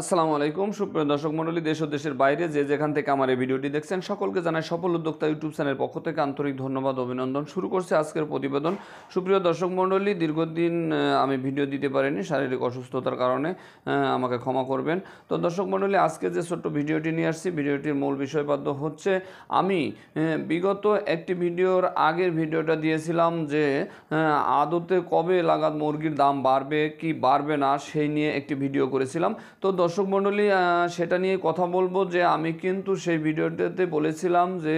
আসসালামু আলাইকুম সুপ্রিয় দর্শক মণ্ডলী দেশ ও দেশের বাইরে যে যেখান থেকে আমার এই ভিডিওটি দেখছেন সকলকে জানাই সফল উদ্যোক্তা ইউটিউব চ্যানেলের পক্ষ থেকে আন্তরিক ধন্যবাদ অভিনন্দন শুরু করছে আজকের প্রতিবেদন সুপ্রিয় দর্শক মণ্ডলী দীর্ঘদিন আমি ভিডিও দিতে পারিনি শারীরিক অসুস্থতার কারণে আমাকে ক্ষমা করবেন তো দর্শক মণ্ডলী আজকে যে ছোট্ট ভিডিওটি নিয়ে আসছি ভিডিওটির মূল বিষয়বাদ্য হচ্ছে আমি বিগত একটি ভিডিওর আগের ভিডিওটা দিয়েছিলাম যে আদতে কবে লাগাত মুরগির দাম বাড়বে কি বাড়বে না সেই নিয়ে একটি ভিডিও করেছিলাম তো দর্শক মণ্ডলী সেটা নিয়ে কথা বলবো যে আমি কিন্তু সেই ভিডিওটাতে বলেছিলাম যে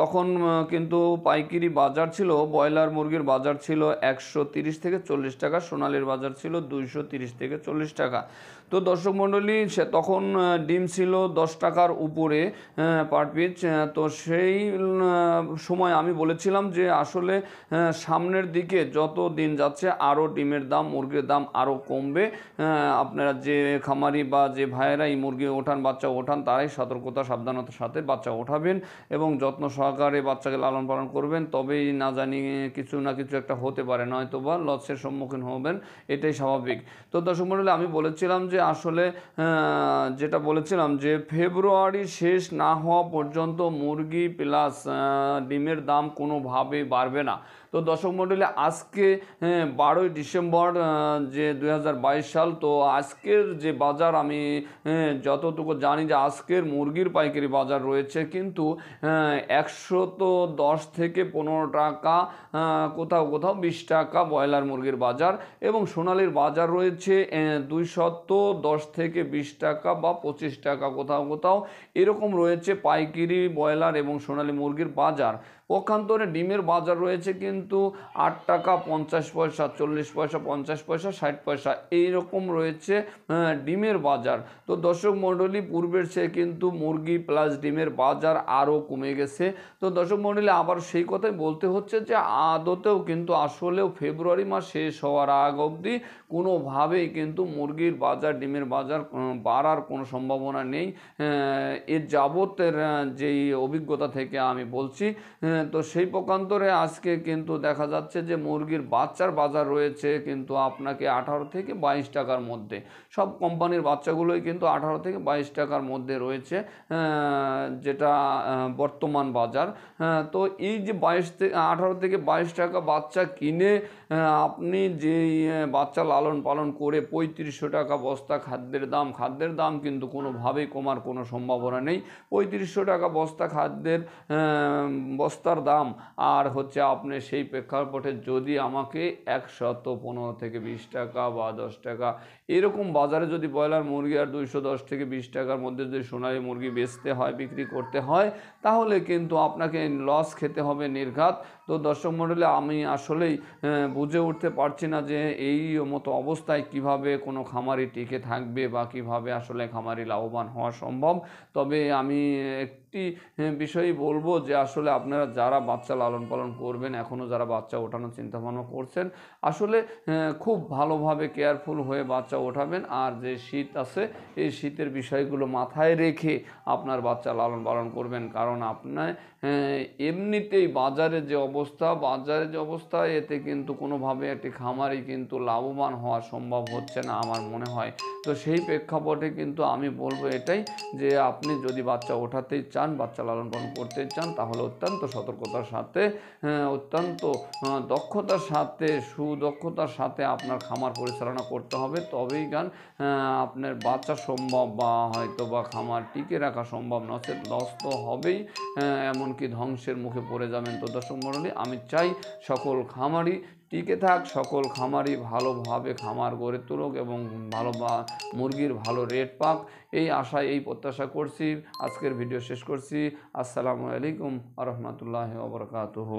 তখন কিন্তু পাইকিরি বাজার ছিল ব্রয়লার মুরগির বাজার ছিল একশো থেকে চল্লিশ টাকা সোনালির বাজার ছিল দুইশো থেকে চল্লিশ টাকা তো দর্শক মণ্ডলী সে তখন ডিম ছিল দশ টাকার উপরে পার পিচ তো সেই সময় আমি বলেছিলাম যে আসলে সামনের দিকে যত দিন যাচ্ছে আরও ডিমের দাম মুরগির দাম আরও কমবে আপনারা যে খামার নারী বা যে ভাইয়েরা এই মুরগি ওঠান বাচ্চা ওঠান তারাই সতর্কতা সাবধানতার সাথে বাচ্চা ওঠাবেন এবং যত্ন সহকারে বাচ্চাকে লালন পালন করবেন তবেই না জানি কিছু না কিছু একটা হতে পারে নয়তো বা লসের সম্মুখীন হবেন এটাই স্বাভাবিক তো দর্শক মন্ডলে আমি বলেছিলাম যে আসলে যেটা বলেছিলাম যে ফেব্রুয়ারি শেষ না হওয়া পর্যন্ত মুরগি প্লাস ডিমের দাম কোনোভাবে বাড়বে না তো দর্শক মণ্ডলী আজকে হ্যাঁ, বারোই ডিসেম্বর যে দুই সাল তো আজকের যে বাজার বাজার আমি যতটুকু জানি যে আজকের মুরগির পাইকারি বাজার রয়েছে কিন্তু একশো তো দশ থেকে পনেরো টাকা কোথাও কোথাও বিশ টাকা ব্রয়লার মুরগির বাজার এবং সোনালির বাজার রয়েছে দুইশত দশ থেকে বিশ টাকা বা পঁচিশ টাকা কোথাও কোথাও এরকম রয়েছে পাইকারি ব্রয়লার এবং সোনালি মুরগির বাজার পক্ষান্তরে ডিমের বাজার রয়েছে কিন্তু আট টাকা পঞ্চাশ পয়সা চল্লিশ পয়সা পঞ্চাশ পয়সা ষাট পয়সা এই রকম রয়েছে হ্যাঁ, ডিমের বাজার তো দর্শক মণ্ডলী পূর্বের সে কিন্তু মুরগি প্লাস ডিমের বাজার আরও কমে গেছে তো দর্শক মণ্ডলী আবার সেই কথাই বলতে হচ্ছে যে আদতেও কিন্তু আসলেও ফেব্রুয়ারি মাস শেষ হওয়ার আগ অবধি কোনোভাবেই কিন্তু মুরগির বাজার ডিমের বাজার বাড়ার কোনো সম্ভাবনা নেই হ্যাঁ, এর যাবতের যেই অভিজ্ঞতা থেকে আমি বলছি হ্যাঁ, তো সেই প্রকান্তরে আজকে কিন্তু দেখা যাচ্ছে যে মুরগির বাচ্চার বাজার রয়েছে কিন্তু আপনাকে আঠারো থেকে বাইশ টাকার মধ্যে সব কোম্পানির বাচ্চাগুলোই কিন্তু আঠারো থেকে বাইশ টাকার মধ্যে রয়েছে যেটা বর্তমান বাজার তো এই যে বাইশ থেকে আঠারো থেকে বাইশ টাকা বাচ্চা কিনে আপনি যেই বাচ্চা লালন পালন করে পঁয়ত্রিশশো টাকা বস্তা খাদ্যের দাম খাদ্যের দাম কিন্তু কোনোভাবেই কমার কোনো সম্ভাবনা নেই পঁয়ত্রিশশো টাকা বস্তা খাদ্যের বস্তা বস্তার দাম আর হচ্ছে আপনি সেই প্রেক্ষাপটে যদি আমাকে একশত পনেরো থেকে বিশ টাকা বা দশ টাকা এরকম বাজারে যদি ব্রয়লার মুরগি আর দুইশো দশ থেকে বিশ টাকার মধ্যে যদি সোনালি মুরগি বেচতে হয় বিক্রি করতে হয় তাহলে কিন্তু আপনাকে লস খেতে হবে নির্ঘাত তো দর্শক মন্ডলে আমি আসলেই বুঝে উঠতে পারছি না যে এই মতো অবস্থায় কিভাবে কোনো খামারি টিকে থাকবে বা কিভাবে আসলে খামারি লাভবান হওয়া সম্ভব তবে আমি একটি বিষয়ই বলবো যে আসলে আপনারা যারা বাচ্চা লালন পালন করবেন এখনও যারা বাচ্চা ওঠানোর চিন্তাভাবনা করছেন আসলে খুব ভালোভাবে কেয়ারফুল হয়ে বাচ্চা বাচ্চা ওঠাবেন আর যে শীত আছে এই শীতের বিষয়গুলো মাথায় রেখে আপনার বাচ্চা লালন পালন করবেন কারণ আপনার হ্যাঁ, এমনিতেই বাজারে যে অবস্থা বাজারে যে অবস্থা এতে কিন্তু কোনোভাবে একটি খামারই কিন্তু লাভবান হওয়া সম্ভব হচ্ছে না আমার মনে হয় তো সেই প্রেক্ষাপটে কিন্তু আমি বলবো এটাই যে আপনি যদি বাচ্চা ওঠাতে চান বাচ্চা লালন পালন করতে চান তাহলে অত্যন্ত সতর্কতার সাথে হ্যাঁ, অত্যন্ত দক্ষতার সাথে সুদক্ষতার সাথে আপনার খামার পরিচালনা করতে হবে তো হবেই কারণ আপনার বাঁচা সম্ভব বা হয়তো বা খামার টিকে রাখা সম্ভব নচেত লস তো হবেই এমনকি ধ্বংসের মুখে পড়ে যাবেন তো দর্শক মণ্ডলী আমি চাই সকল খামারি টিকে থাক সকল খামারই ভালোভাবে খামার গড়ে তুলুক এবং ভালো বা মুরগির ভালো রেট পাক এই আশায় এই প্রত্যাশা করছি আজকের ভিডিও শেষ করছি আসসালামু আলাইকুম আ রহমতুল্লাহ